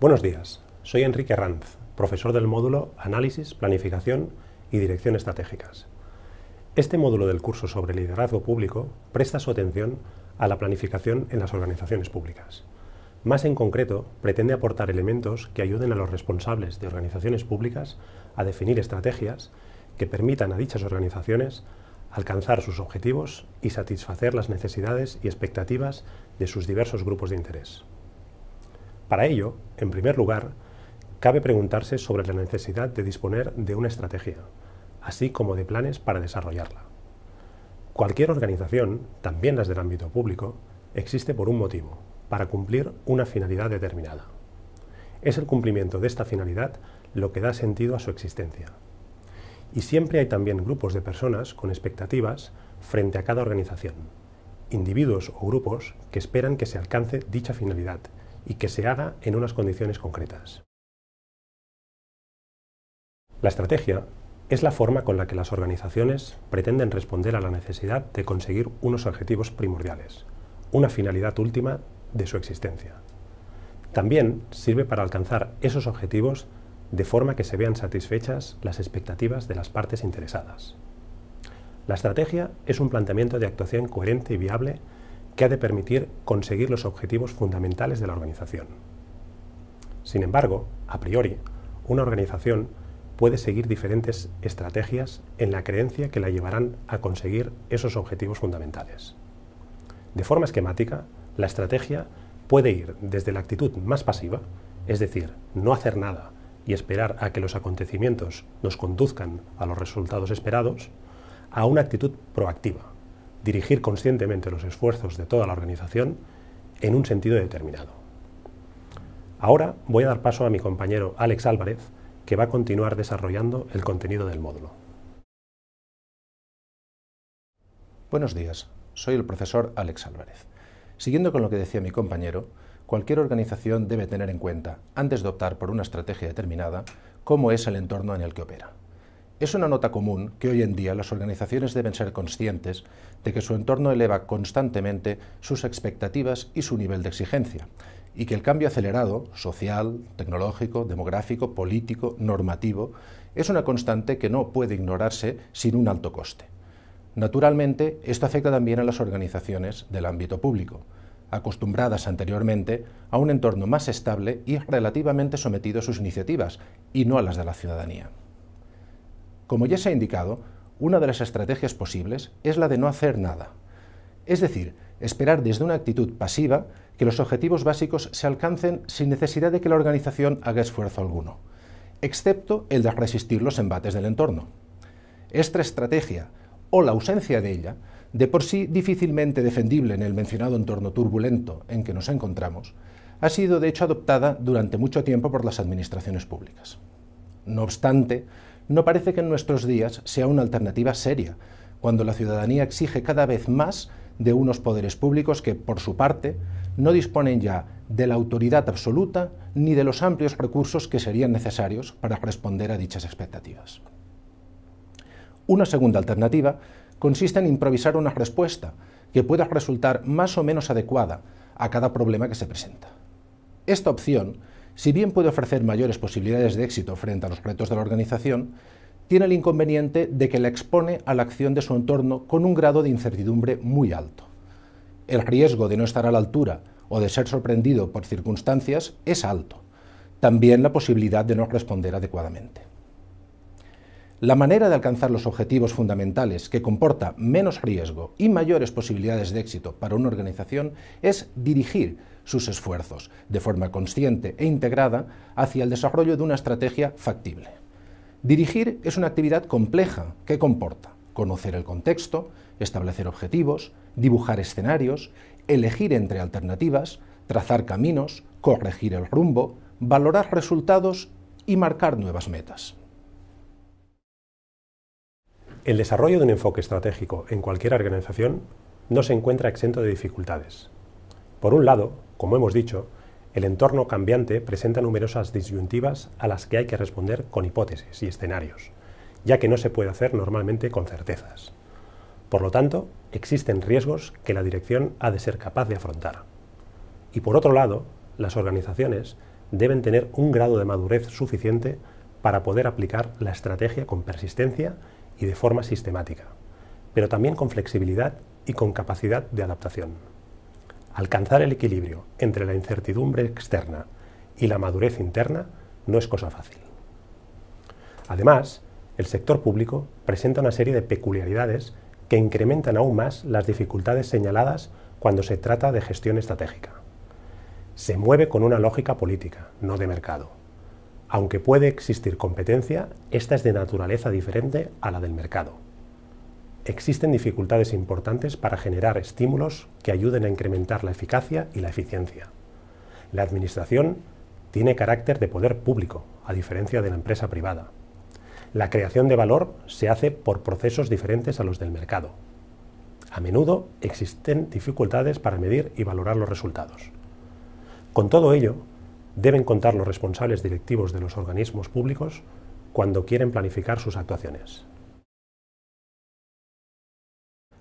Buenos días, soy Enrique Ranz, profesor del módulo Análisis, Planificación y Dirección Estratégicas. Este módulo del curso sobre liderazgo público presta su atención a la planificación en las organizaciones públicas. Más en concreto, pretende aportar elementos que ayuden a los responsables de organizaciones públicas a definir estrategias que permitan a dichas organizaciones alcanzar sus objetivos y satisfacer las necesidades y expectativas de sus diversos grupos de interés. Para ello, en primer lugar, cabe preguntarse sobre la necesidad de disponer de una estrategia, así como de planes para desarrollarla. Cualquier organización, también las del ámbito público, existe por un motivo, para cumplir una finalidad determinada. Es el cumplimiento de esta finalidad lo que da sentido a su existencia. Y siempre hay también grupos de personas con expectativas frente a cada organización, individuos o grupos que esperan que se alcance dicha finalidad y que se haga en unas condiciones concretas. La estrategia es la forma con la que las organizaciones pretenden responder a la necesidad de conseguir unos objetivos primordiales, una finalidad última de su existencia. También sirve para alcanzar esos objetivos de forma que se vean satisfechas las expectativas de las partes interesadas. La estrategia es un planteamiento de actuación coherente y viable que ha de permitir conseguir los objetivos fundamentales de la organización. Sin embargo, a priori, una organización puede seguir diferentes estrategias en la creencia que la llevarán a conseguir esos objetivos fundamentales. De forma esquemática, la estrategia puede ir desde la actitud más pasiva, es decir, no hacer nada y esperar a que los acontecimientos nos conduzcan a los resultados esperados, a una actitud proactiva, dirigir conscientemente los esfuerzos de toda la organización en un sentido determinado. Ahora voy a dar paso a mi compañero Alex Álvarez, que va a continuar desarrollando el contenido del módulo. Buenos días, soy el profesor Alex Álvarez. Siguiendo con lo que decía mi compañero, cualquier organización debe tener en cuenta, antes de optar por una estrategia determinada, cómo es el entorno en el que opera. Es una nota común que hoy en día las organizaciones deben ser conscientes de que su entorno eleva constantemente sus expectativas y su nivel de exigencia, y que el cambio acelerado, social, tecnológico, demográfico, político, normativo, es una constante que no puede ignorarse sin un alto coste. Naturalmente, esto afecta también a las organizaciones del ámbito público, acostumbradas anteriormente a un entorno más estable y relativamente sometido a sus iniciativas, y no a las de la ciudadanía. Como ya se ha indicado, una de las estrategias posibles es la de no hacer nada. Es decir, esperar desde una actitud pasiva que los objetivos básicos se alcancen sin necesidad de que la organización haga esfuerzo alguno, excepto el de resistir los embates del entorno. Esta estrategia, o la ausencia de ella, de por sí difícilmente defendible en el mencionado entorno turbulento en que nos encontramos, ha sido de hecho adoptada durante mucho tiempo por las administraciones públicas. No obstante, no parece que en nuestros días sea una alternativa seria, cuando la ciudadanía exige cada vez más de unos poderes públicos que, por su parte, no disponen ya de la autoridad absoluta ni de los amplios recursos que serían necesarios para responder a dichas expectativas. Una segunda alternativa consiste en improvisar una respuesta que pueda resultar más o menos adecuada a cada problema que se presenta. Esta opción si bien puede ofrecer mayores posibilidades de éxito frente a los retos de la organización, tiene el inconveniente de que la expone a la acción de su entorno con un grado de incertidumbre muy alto. El riesgo de no estar a la altura o de ser sorprendido por circunstancias es alto. También la posibilidad de no responder adecuadamente. La manera de alcanzar los objetivos fundamentales que comporta menos riesgo y mayores posibilidades de éxito para una organización es dirigir sus esfuerzos, de forma consciente e integrada, hacia el desarrollo de una estrategia factible. Dirigir es una actividad compleja que comporta conocer el contexto, establecer objetivos, dibujar escenarios, elegir entre alternativas, trazar caminos, corregir el rumbo, valorar resultados y marcar nuevas metas. El desarrollo de un enfoque estratégico en cualquier organización no se encuentra exento de dificultades. Por un lado, como hemos dicho, el entorno cambiante presenta numerosas disyuntivas a las que hay que responder con hipótesis y escenarios, ya que no se puede hacer normalmente con certezas. Por lo tanto, existen riesgos que la dirección ha de ser capaz de afrontar. Y por otro lado, las organizaciones deben tener un grado de madurez suficiente para poder aplicar la estrategia con persistencia y de forma sistemática, pero también con flexibilidad y con capacidad de adaptación. Alcanzar el equilibrio entre la incertidumbre externa y la madurez interna no es cosa fácil. Además, el sector público presenta una serie de peculiaridades que incrementan aún más las dificultades señaladas cuando se trata de gestión estratégica. Se mueve con una lógica política, no de mercado. Aunque puede existir competencia, esta es de naturaleza diferente a la del mercado existen dificultades importantes para generar estímulos que ayuden a incrementar la eficacia y la eficiencia. La Administración tiene carácter de poder público, a diferencia de la empresa privada. La creación de valor se hace por procesos diferentes a los del mercado. A menudo existen dificultades para medir y valorar los resultados. Con todo ello, deben contar los responsables directivos de los organismos públicos cuando quieren planificar sus actuaciones.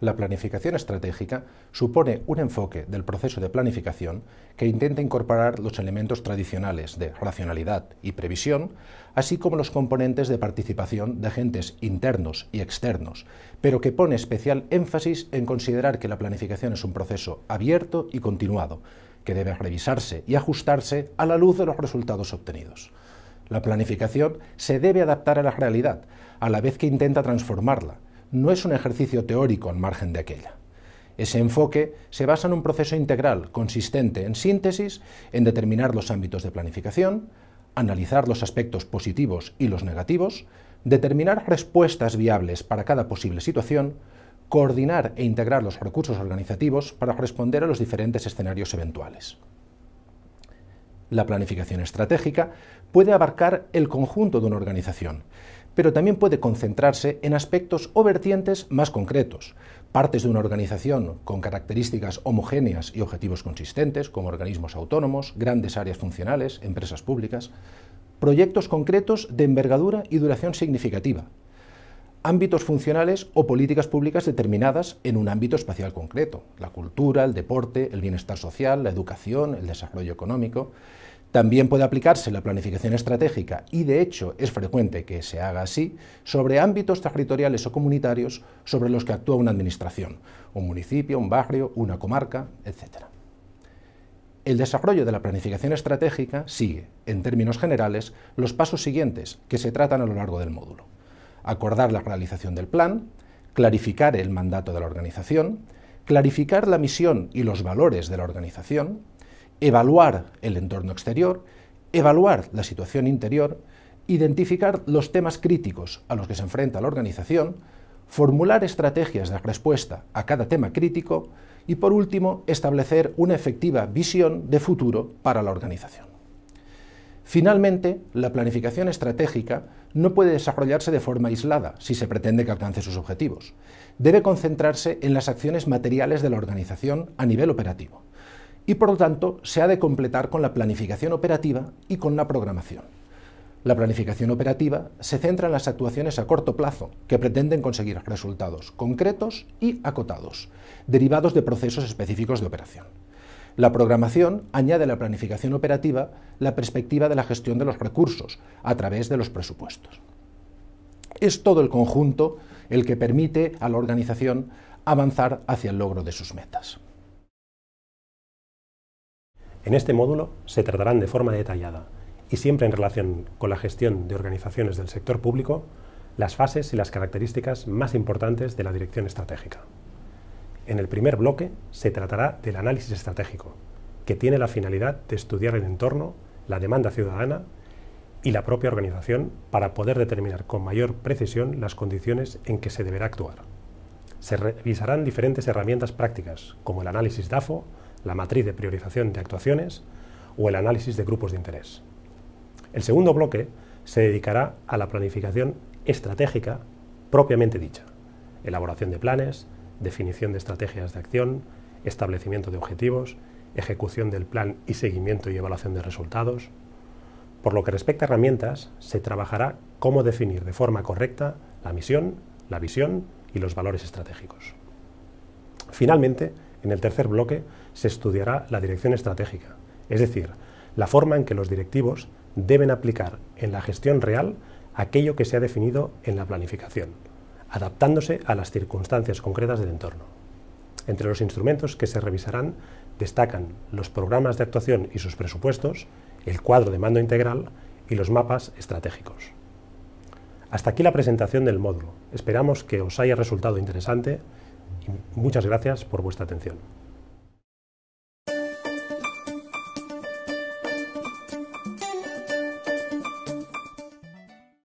La planificación estratégica supone un enfoque del proceso de planificación que intenta incorporar los elementos tradicionales de racionalidad y previsión, así como los componentes de participación de agentes internos y externos, pero que pone especial énfasis en considerar que la planificación es un proceso abierto y continuado, que debe revisarse y ajustarse a la luz de los resultados obtenidos. La planificación se debe adaptar a la realidad, a la vez que intenta transformarla no es un ejercicio teórico en margen de aquella. Ese enfoque se basa en un proceso integral consistente en síntesis, en determinar los ámbitos de planificación, analizar los aspectos positivos y los negativos, determinar respuestas viables para cada posible situación, coordinar e integrar los recursos organizativos para responder a los diferentes escenarios eventuales. La planificación estratégica puede abarcar el conjunto de una organización, pero también puede concentrarse en aspectos o vertientes más concretos, partes de una organización con características homogéneas y objetivos consistentes, como organismos autónomos, grandes áreas funcionales, empresas públicas, proyectos concretos de envergadura y duración significativa, ámbitos funcionales o políticas públicas determinadas en un ámbito espacial concreto, la cultura, el deporte, el bienestar social, la educación, el desarrollo económico, también puede aplicarse la planificación estratégica, y de hecho es frecuente que se haga así, sobre ámbitos territoriales o comunitarios sobre los que actúa una administración, un municipio, un barrio, una comarca, etc. El desarrollo de la planificación estratégica sigue, en términos generales, los pasos siguientes que se tratan a lo largo del módulo. Acordar la realización del plan, clarificar el mandato de la organización, clarificar la misión y los valores de la organización, evaluar el entorno exterior, evaluar la situación interior, identificar los temas críticos a los que se enfrenta la organización, formular estrategias de respuesta a cada tema crítico y, por último, establecer una efectiva visión de futuro para la organización. Finalmente, la planificación estratégica no puede desarrollarse de forma aislada si se pretende que alcance sus objetivos. Debe concentrarse en las acciones materiales de la organización a nivel operativo y por lo tanto se ha de completar con la planificación operativa y con la programación. La planificación operativa se centra en las actuaciones a corto plazo que pretenden conseguir resultados concretos y acotados, derivados de procesos específicos de operación. La programación añade a la planificación operativa la perspectiva de la gestión de los recursos a través de los presupuestos. Es todo el conjunto el que permite a la organización avanzar hacia el logro de sus metas. En este módulo se tratarán de forma detallada y siempre en relación con la gestión de organizaciones del sector público las fases y las características más importantes de la dirección estratégica. En el primer bloque se tratará del análisis estratégico, que tiene la finalidad de estudiar el entorno, la demanda ciudadana y la propia organización para poder determinar con mayor precisión las condiciones en que se deberá actuar. Se revisarán diferentes herramientas prácticas, como el análisis DAFO, la matriz de priorización de actuaciones o el análisis de grupos de interés. El segundo bloque se dedicará a la planificación estratégica propiamente dicha, elaboración de planes, definición de estrategias de acción, establecimiento de objetivos, ejecución del plan y seguimiento y evaluación de resultados. Por lo que respecta a herramientas, se trabajará cómo definir de forma correcta la misión, la visión y los valores estratégicos. Finalmente, en el tercer bloque se estudiará la dirección estratégica, es decir, la forma en que los directivos deben aplicar en la gestión real aquello que se ha definido en la planificación, adaptándose a las circunstancias concretas del entorno. Entre los instrumentos que se revisarán destacan los programas de actuación y sus presupuestos, el cuadro de mando integral y los mapas estratégicos. Hasta aquí la presentación del módulo. Esperamos que os haya resultado interesante y muchas gracias por vuestra atención.